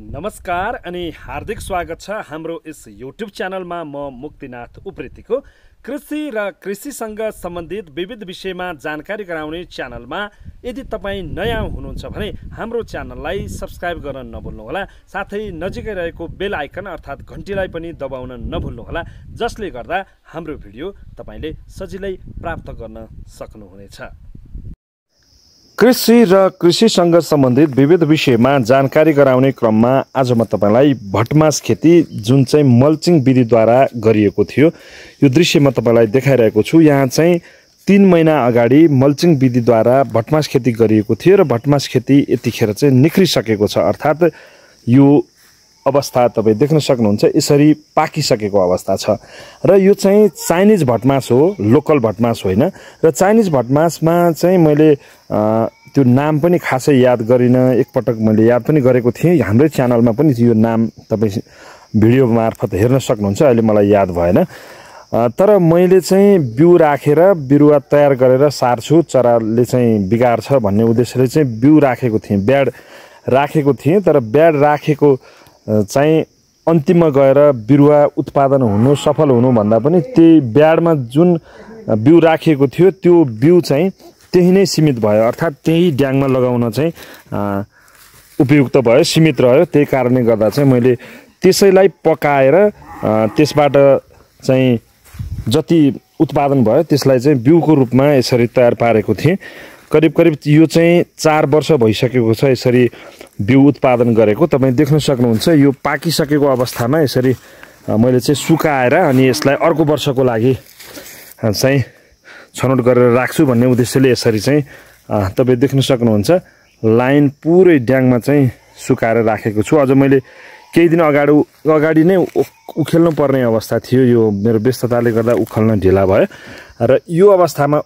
नमस्कार अनि हार्दिक स्वागत छ हाम्रो यस युट्युब च्यानलमा म मुक्तिनाथ उप्रेतीको कृषि र कृषिसँग सम्बन्धित विविध विषयमा जानकारी गराउने च्यानलमा यदि तपाईँ नयाँ हुनुहुन्छ भने हाम्रो च्यानललाई सब्सक्राइब गर्न नभुल्नुहोला साथै नजिकै रहेको बेल आइकन अर्थात् घन्टीलाई पनि दबाउन नभुल्नुहोला जसले गर्दा हाम्रो भिडियो तपाईँले सजिलै प्राप्त गर्न सक्नुहुनेछ कृषि र कृषिसँग सम्बन्धित विविध विषयमा जानकारी गराउने क्रममा आज म तपाईँलाई भटमास खेती जुन चाहिँ मल्चिङ विधिद्वारा गरिएको थियो यो दृश्य म तपाईँलाई देखाइरहेको छु यहाँ चाहिँ तिन महिना अगाडि मल्चिङ विधिद्वारा भटमास खेती गरिएको थियो र भटमास खेती यतिखेर चाहिँ निक्लिसकेको छ अर्थात् यो अवस्था तपाईँ देख्न सक्नुहुन्छ यसरी पाकिसकेको अवस्था छ र यो चाहिँ चाइनिज भटमास हो लोकल भटमास होइन र चाइनिज भटमासमा चाहिँ मैले त्यो नाम पनि खासै याद गरिनँ एकपटक मैले याद पनि गरेको थिएँ हाम्रै च्यानलमा पनि यो नाम तपाईँ भिडियो मार्फत हेर्न सक्नुहुन्छ अहिले मलाई याद भएन तर मैले चाहिँ बिउ राखेर बिरुवा तयार गरेर सार्छु चराले चाहिँ बिगार्छ भन्ने उद्देश्यले चाहिँ बिउ राखेको थिएँ ब्याड राखेको थिएँ तर ब्याड राखेको चाहिँ अन्तिममा गएर बिरुवा उत्पादन हुनु सफल हुनुभन्दा पनि त्यही ब्याडमा जुन बिउ राखिएको थियो त्यो बिउ चाहिँ त्यही नै सीमित भयो अर्थात् त्यही ड्याङमा लगाउन चाहिँ उपयुक्त भयो सीमित रह्यो त्यही कारणले गर्दा चाहिँ मैले त्यसैलाई पकाएर त्यसबाट चाहिँ जति उत्पादन भयो त्यसलाई चाहिँ बिउको रूपमा यसरी तयार पारेको थिएँ करिब करिब यो चाहिँ चार वर्ष भइसकेको छ यसरी बिउ उत्पादन गरेको तपाईँ देख्न सक्नुहुन्छ यो पाकिसकेको अवस्थामा यसरी मैले चाहिँ सुकाएर अनि यसलाई अर्को वर्षको लागि चाहिँ छनौट गरेर राख्छु भन्ने उद्देश्यले यसरी चाहिँ तपाईँ देख्न सक्नुहुन्छ लाइन पुरै ड्याङमा चाहिँ सुकाएर राखेको छु अझ मैले केही दिन अगाडि अगाडि नै उखेल्नु पर्ने अवस्था थियो यो मेरो व्यस्तताले गर्दा उखल्न ढिला भयो र यो अवस्थामा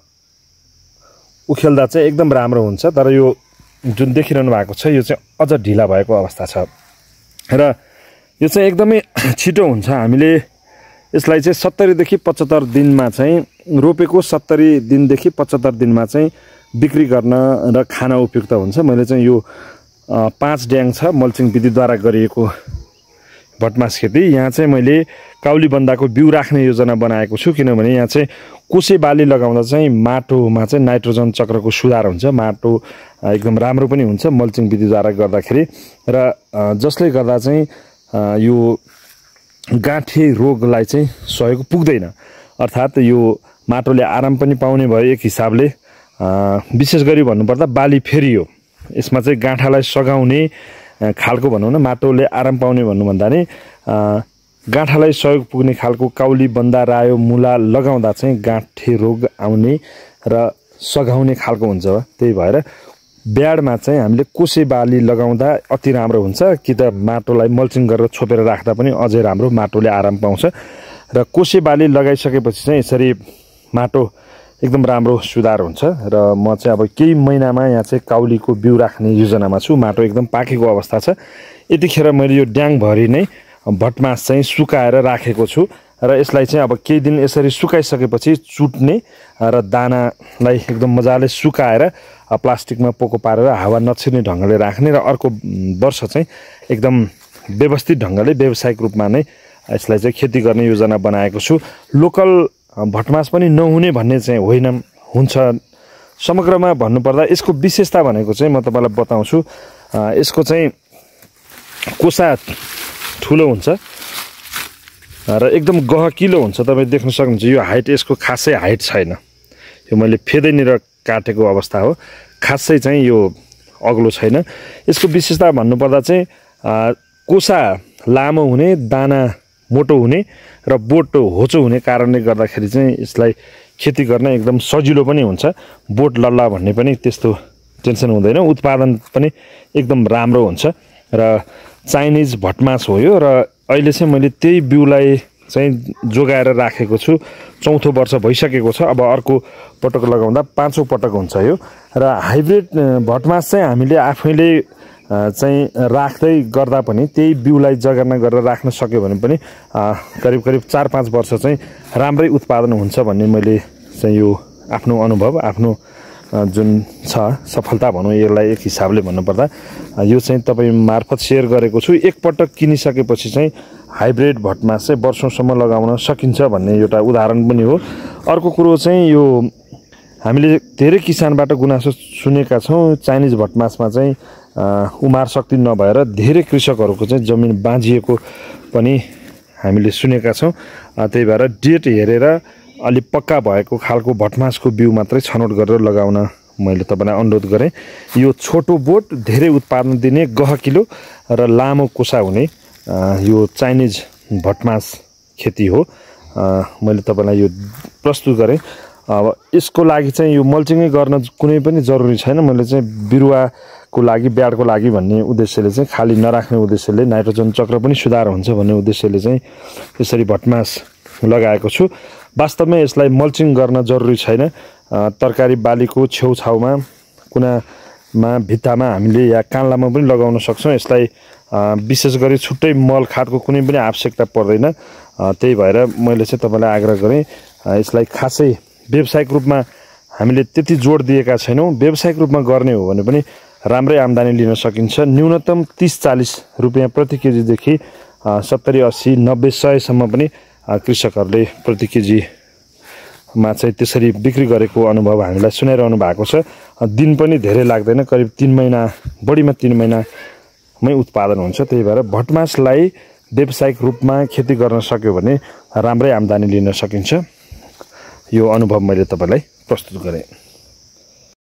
उखेल्दा चाहिँ एकदम राम्रो हुन्छ तर यो जुन देखिरहनु भएको छ यो चाहिँ अझ ढिला भएको अवस्था छ र यो चाहिँ एकदमै छिटो हुन्छ हामीले यसलाई चाहिँ सत्तरीदेखि पचहत्तर दिनमा चाहिँ रोपेको सत्तरी दिनदेखि पचहत्तर दिनमा चाहिँ बिक्री गर्न र खान उपयुक्त हुन्छ मैले चाहिँ यो पाँच ड्याङ छ मल्चिङ विधिद्वारा गरिएको भटमास खेती यहाँ चाहिँ मैले काउली बन्दाको बिउ राख्ने योजना बनाएको छु किनभने यहाँ चाहिँ कोसे बाली लगाउँदा चाहिँ माटोमा चाहिँ नाइट्रोजन चक्रको सुधार हुन्छ माटो एकदम राम्रो पनि हुन्छ मल्चिङ विधिद्वारा गर्दाखेरि र जसले गर्दा चाहिँ यो गाँठे रोगलाई चाहिँ सहयोग पुग्दैन अर्थात् यो माटोले आराम पनि पाउने भयो एक हिसाबले विशेष गरी भन्नुपर्दा बाली फेरियो यसमा चाहिँ गाँठालाई सघाउने खालको भनौँ न माटोले आराम पाउने भन्नु भन्दा नै गाँठालाई सहयोग पुग्ने खालको काउली बन्दा रायो मुला लगाउँदा चाहिँ गाँठे रोग आउने र सघाउने खालको हुन्छ त्यही भएर ब्याडमा चाहिँ हामीले कोसे बाली लगाउँदा अति राम्रो हुन्छ कि त माटोलाई मल्चिङ गरेर छोपेर राख्दा पनि अझै राम्रो माटोले आराम पाउँछ र कोसे बाली लगाइसकेपछि चाहिँ यसरी माटो एकदम राम्रो सुधार हुन्छ र म चाहिँ अब केही महिनामा यहाँ चाहिँ काउलीको बिउ राख्ने योजनामा छु माटो एकदम पाकेको अवस्था छ यतिखेर मैले यो ड्याङभरि नै भटमास चाहिँ सुकाएर राखेको छु र यसलाई चाहिँ अब केही दिन यसरी सुकाइसकेपछि चुट्ने र दानालाई एकदम मजाले सुकाएर प्लास्टिकमा पोको पारेर हावा नछिर्ने ढङ्गले राख्ने र अर्को वर्ष चाहिँ एकदम व्यवस्थित ढङ्गले व्यावसायिक रूपमा नै यसलाई चाहिँ खेती गर्ने योजना बनाएको छु लोकल भटमास पनि नहुने भन्ने चाहिँ होइन हुन्छ समग्रमा भन्नुपर्दा यसको विशेषता भनेको चाहिँ म तपाईँलाई बताउँछु यसको चाहिँ कोसा ठुलो हुन्छ र एकदम गहकिलो हुन्छ तपाईँ देख्न सक्नुहुन्छ यो हाइट यसको खासै हाइट छैन यो मैले फेदैनिर काटेको अवस्था हो खासै चाहिँ यो अग्लो छैन यसको विशेषता भन्नुपर्दा चाहिँ कोसा लामो हुने दाना मोटो हुने र बोट होचो हुने कारणले गर्दाखेरि चाहिँ यसलाई खेती गर्न एकदम सजिलो पनि हुन्छ बोट लल्ला भन्ने पनि त्यस्तो टेन्सन हुँदैन उत्पादन पनि एकदम राम्रो हुन्छ र चाइनिज भटमास हो यो र अहिले चाहिँ मैले त्यही बिउलाई चाहिँ जोगाएर राखेको छु चौथो वर्ष भइसकेको छ अब अर्को पटक लगाउँदा पाँचौँ पटक हुन्छ यो र हाइब्रिड भटमास चाहिँ हामीले आफैले चाहिँ राख्दै गर्दा पनि त्यही बिउलाई जगर्ना गरेर राख्न सक्यो भने पनि करिब करिब चार पाँच वर्ष चाहिँ राम्रै उत्पादन हुन्छ भन्ने मैले चाहिँ यो आफ्नो अनुभव आफ्नो जुन छ सफलता भनौँ यसलाई एक हिसाबले भन्नुपर्दा यो चाहिँ तपाईँ मार्फत सेयर गरेको छु एकपटक किनिसकेपछि चाहिँ हाइब्रिड भटमा चाहिँ वर्षौँसम्म लगाउन सकिन्छ भन्ने एउटा उदाहरण पनि हो अर्को कुरो चाहिँ यो हामीले धेरै किसानबाट गुनासो सुनेका छौँ चाइनिज भटमासमा चाहिँ उमार शक्ति नभएर धेरै कृषकहरूको चाहिँ जमिन बाँझिएको पनि हामीले सुनेका छौँ त्यही भएर डेट हेरेर अलि पक्का भएको खालको भटमासको बिउ मात्रै छनौट गरेर लगाउन मैले तपाईँलाई अनुरोध गरेँ यो छोटो बोट धेरै उत्पादन दिने गहकिलो र लामो कोसा हुने यो चाइनिज भटमास खेती हो मैले तपाईँलाई यो प्रस्तुत गरेँ अब यसको लागि चाहिँ यो मल्चिङै गर्न कुनै पनि जरुरी छैन मैले चाहिँ बिरुवा को लागि ब्याडको लागि भन्ने उद्देश्यले चाहिँ खाली नराख्ने उद्देश्यले नाइट्रोजन चक्र पनि सुधार हुन्छ भन्ने उद्देश्यले चाहिँ यसरी भटमास लगाएको छु वास्तवमा यसलाई मल्चिङ गर्न जरुरी छैन तरकारी बालीको छेउछाउमा कुनामा भित्तामा हामीले या कान्लामा पनि लगाउन सक्छौँ यसलाई विशेष गरी छुट्टै मल खादको कुनै पनि आवश्यकता पर्दैन त्यही भएर मैले चाहिँ तपाईँलाई आग्रह गरेँ यसलाई खासै व्यावसायिक रूपमा हामीले त्यति जोड दिएका छैनौँ व्यावसायिक रूपमा गर्ने हो भने पनि राम्रै आम्दानी लिन सकिन्छ न्यूनतम तिस चालिस रुपियाँ प्रति केजीदेखि सत्तरी अस्सी नब्बे सयसम्म पनि कृषकहरूले प्रति केजीमा चाहिँ त्यसरी बिक्री गरेको अनुभव हामीलाई सुनाइरहनु भएको छ दिन पनि धेरै लाग्दैन करिब तिन महिना बढीमा तिन महिनामै उत्पादन हुन्छ त्यही भएर भटमासलाई व्यावसायिक रूपमा खेती गर्न सक्यो भने राम्रै आम्दानी लिन सकिन्छ यो अनुभव मैले तपाईँलाई प्रस्तुत गरेँ